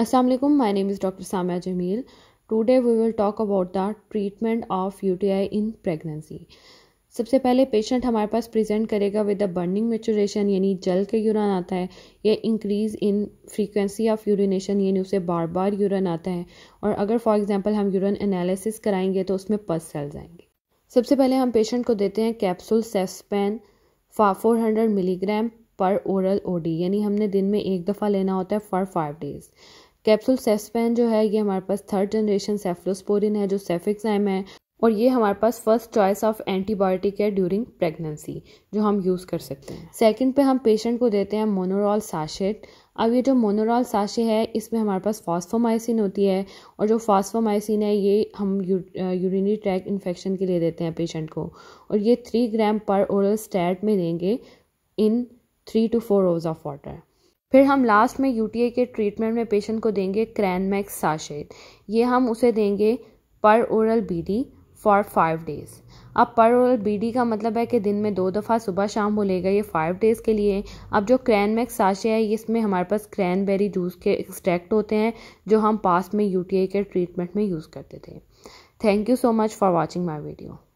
name is name is Jameel today we will talk about the treatment of U T I in pregnancy सबसे पहले patient हमारे पास present करेगा with a burning micturition यानी जल के यूरन आता है या increase in frequency of urination यानी उसे बार बार यूरन आता है और अगर फॉर एग्जाम्पल हम यूरन एनालिसिस कराएंगे तो उसमें पस सेल्स आएंगे सबसे पहले हम पेशेंट को देते हैं capsule cefspan four hundred milligram पर ओरल ओडी यानी हमने दिन में एक दफ़ा लेना होता है for five days capsule cefspan जो है ये हमारे पास थर्ड जनरेशन सेफ्लोस्पोरिन है जो सेफिक्साइम है और ये हमारे पास फर्स्ट चॉइस ऑफ एंटीबायोटिक है ड्यूरिंग प्रेगनेंसी जो हम यूज़ कर सकते हैं सेकंड पे हम पेशेंट को देते हैं मोनोरॉल साशेट अब ये जो मोनोरॉल साशे है इसमें हमारे पास फॉस्फोमाइसिन होती है और जो फॉस्फोमाइसिन है ये हम यू, यूरिनरी ट्रैक इन्फेक्शन के लिए देते हैं पेशेंट को और ये थ्री ग्राम पर ओरल स्टैट में देंगे in three to four rows of water फिर हम लास्ट में यू के ट्रीटमेंट में पेशेंट को देंगे क्रैनमैक्स साशेद ये हम उसे देंगे पर oral D for five days अब पर ओरल डी का मतलब है कि दिन में दो दफ़ा सुबह शाम वो लेगा ये फाइव डेज़ के लिए अब जो क्रैनमैक्स साशे है इसमें हमारे पास क्रैनबेरी जूस के एक्सट्रैक्ट होते हैं जो हम पास्ट में यू के ट्रीटमेंट में यूज़ करते थे thank you so much for watching my video